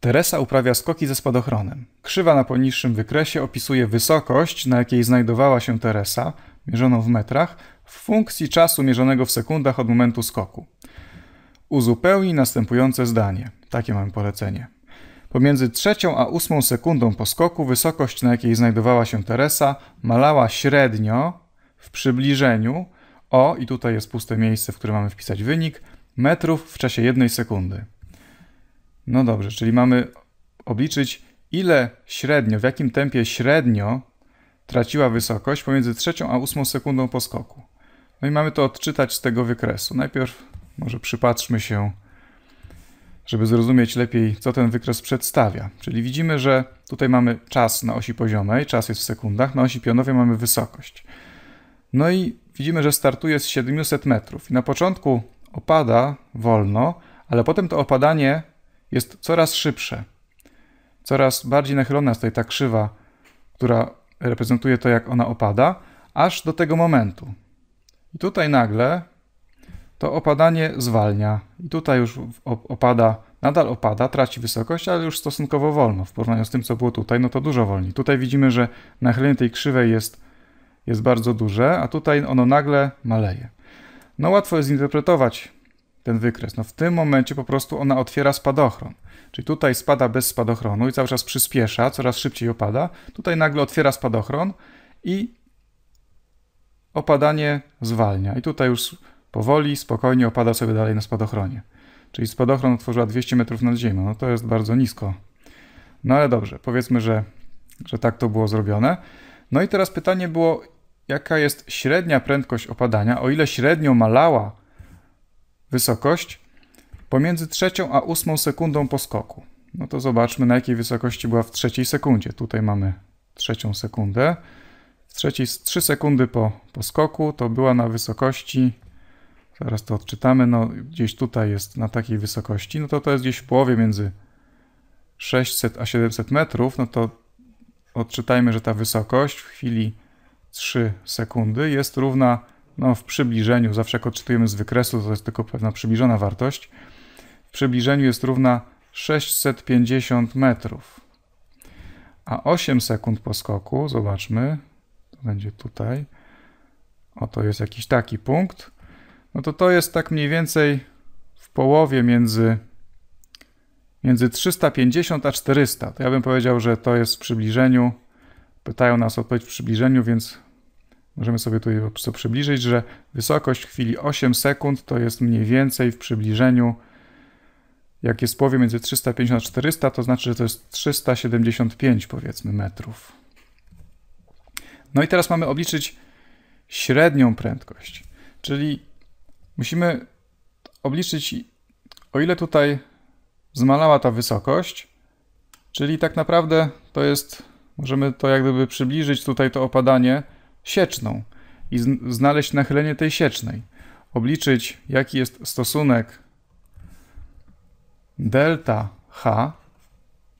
Teresa uprawia skoki ze spadochronem. Krzywa na poniższym wykresie opisuje wysokość, na jakiej znajdowała się Teresa, mierzoną w metrach, w funkcji czasu mierzonego w sekundach od momentu skoku. Uzupełni następujące zdanie. Takie mam polecenie. Pomiędzy trzecią a ósmą sekundą po skoku wysokość, na jakiej znajdowała się Teresa, malała średnio w przybliżeniu o, i tutaj jest puste miejsce, w które mamy wpisać wynik, metrów w czasie jednej sekundy. No dobrze, czyli mamy obliczyć, ile średnio, w jakim tempie średnio traciła wysokość pomiędzy trzecią a ósmą sekundą po skoku. No i mamy to odczytać z tego wykresu. Najpierw może przypatrzmy się, żeby zrozumieć lepiej, co ten wykres przedstawia. Czyli widzimy, że tutaj mamy czas na osi poziomej, czas jest w sekundach, na osi pionowej mamy wysokość. No i widzimy, że startuje z 700 metrów. I na początku opada wolno, ale potem to opadanie jest coraz szybsze. Coraz bardziej nachylona jest tutaj ta krzywa, która reprezentuje to, jak ona opada, aż do tego momentu. I tutaj nagle to opadanie zwalnia. I tutaj już opada, nadal opada, traci wysokość, ale już stosunkowo wolno. W porównaniu z tym, co było tutaj, no to dużo wolniej. Tutaj widzimy, że nachylenie tej krzywej jest, jest bardzo duże, a tutaj ono nagle maleje. No łatwo jest zinterpretować ten wykres. No w tym momencie po prostu ona otwiera spadochron. Czyli tutaj spada bez spadochronu i cały czas przyspiesza, coraz szybciej opada. Tutaj nagle otwiera spadochron i opadanie zwalnia. I tutaj już powoli, spokojnie opada sobie dalej na spadochronie. Czyli spadochron otworzyła 200 metrów nad ziemią. No to jest bardzo nisko. No ale dobrze, powiedzmy, że, że tak to było zrobione. No i teraz pytanie było, jaka jest średnia prędkość opadania? O ile średnio malała Wysokość pomiędzy trzecią a ósmą sekundą po skoku. No to zobaczmy, na jakiej wysokości była w trzeciej sekundzie. Tutaj mamy trzecią sekundę. W trzeciej, 3 sekundy po, po skoku to była na wysokości, zaraz to odczytamy, no gdzieś tutaj jest na takiej wysokości, no to to jest gdzieś w połowie między 600 a 700 metrów, no to odczytajmy, że ta wysokość w chwili 3 sekundy jest równa no, w przybliżeniu, zawsze jak odczytujemy z wykresu, to jest tylko pewna przybliżona wartość, w przybliżeniu jest równa 650 metrów. A 8 sekund po skoku, zobaczmy, to będzie tutaj, oto jest jakiś taki punkt, no to to jest tak mniej więcej w połowie między, między 350 a 400. To ja bym powiedział, że to jest w przybliżeniu, pytają nas o odpowiedź w przybliżeniu, więc Możemy sobie tutaj po prostu przybliżyć, że wysokość w chwili 8 sekund to jest mniej więcej w przybliżeniu, jak jest powie między 350 a 400, to znaczy, że to jest 375 powiedzmy metrów. No i teraz mamy obliczyć średnią prędkość, czyli musimy obliczyć, o ile tutaj zmalała ta wysokość, czyli tak naprawdę to jest, możemy to jak gdyby przybliżyć tutaj to opadanie, sieczną i znaleźć nachylenie tej siecznej. Obliczyć, jaki jest stosunek delta h,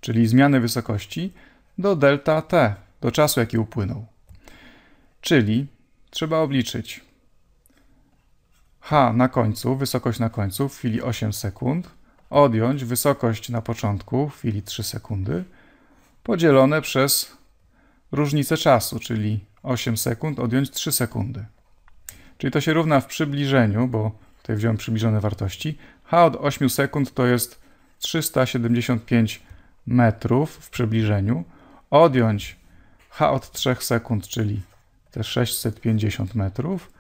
czyli zmiany wysokości, do delta t, do czasu, jaki upłynął. Czyli trzeba obliczyć h na końcu, wysokość na końcu w chwili 8 sekund, odjąć wysokość na początku w chwili 3 sekundy, podzielone przez różnicę czasu, czyli 8 sekund, odjąć 3 sekundy. Czyli to się równa w przybliżeniu, bo tutaj wziąłem przybliżone wartości. H od 8 sekund to jest 375 metrów w przybliżeniu. Odjąć H od 3 sekund, czyli te 650 metrów.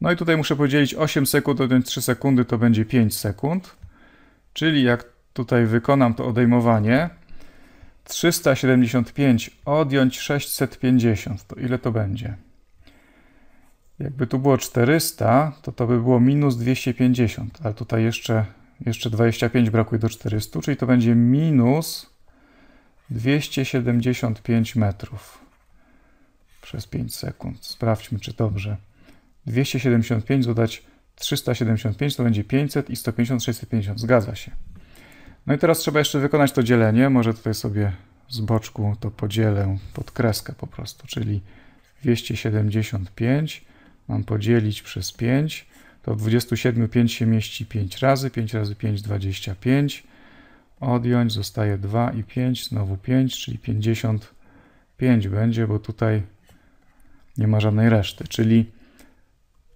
No i tutaj muszę podzielić 8 sekund odjąć 3 sekundy, to będzie 5 sekund. Czyli jak tutaj wykonam to odejmowanie, 375 odjąć 650, to ile to będzie? Jakby tu było 400, to to by było minus 250, ale tutaj jeszcze, jeszcze 25 brakuje do 400, czyli to będzie minus 275 metrów przez 5 sekund. Sprawdźmy, czy dobrze. 275 dodać 375 to będzie 500 i 150, 650. Zgadza się. No i teraz trzeba jeszcze wykonać to dzielenie. Może tutaj sobie z boczku to podzielę pod kreskę po prostu, czyli 275 mam podzielić przez 5. To w 27 5 się mieści 5 razy, 5 razy 5 25. Odjąć zostaje 2 i 5, znowu 5, czyli 55 będzie, bo tutaj nie ma żadnej reszty. Czyli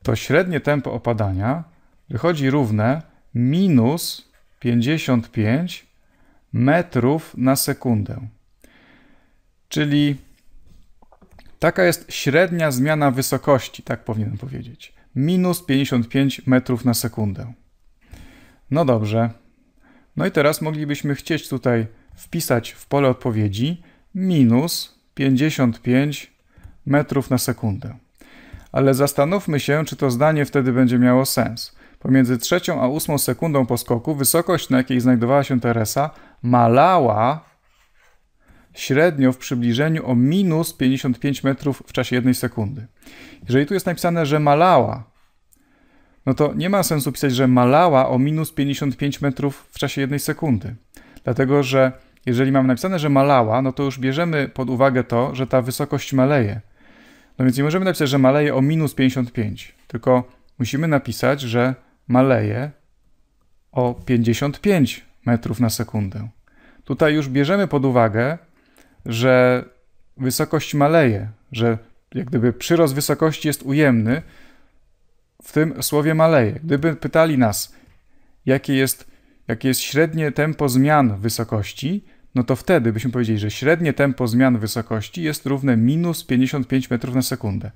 to średnie tempo opadania wychodzi równe minus 55 metrów na sekundę. Czyli taka jest średnia zmiana wysokości, tak powinienem powiedzieć. Minus 55 metrów na sekundę. No dobrze. No i teraz moglibyśmy chcieć tutaj wpisać w pole odpowiedzi minus 55 metrów na sekundę. Ale zastanówmy się, czy to zdanie wtedy będzie miało sens. Pomiędzy trzecią a ósmą sekundą po skoku wysokość, na jakiej znajdowała się Teresa, malała średnio w przybliżeniu o minus 55 metrów w czasie jednej sekundy. Jeżeli tu jest napisane, że malała, no to nie ma sensu pisać, że malała o minus 55 metrów w czasie jednej sekundy. Dlatego, że jeżeli mamy napisane, że malała, no to już bierzemy pod uwagę to, że ta wysokość maleje. No więc nie możemy napisać, że maleje o minus 55, tylko musimy napisać, że maleje o 55 metrów na sekundę. Tutaj już bierzemy pod uwagę, że wysokość maleje, że jak gdyby przyrost wysokości jest ujemny w tym słowie maleje. Gdyby pytali nas, jakie jest, jakie jest średnie tempo zmian wysokości, no to wtedy byśmy powiedzieli, że średnie tempo zmian wysokości jest równe minus 55 metrów na sekundę.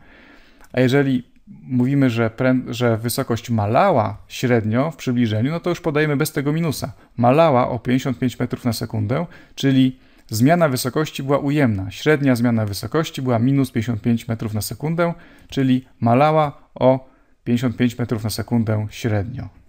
A jeżeli mówimy, że, że wysokość malała średnio w przybliżeniu, no to już podajemy bez tego minusa. Malała o 55 metrów na sekundę, czyli zmiana wysokości była ujemna. Średnia zmiana wysokości była minus 55 metrów na sekundę, czyli malała o 55 metrów na sekundę średnio.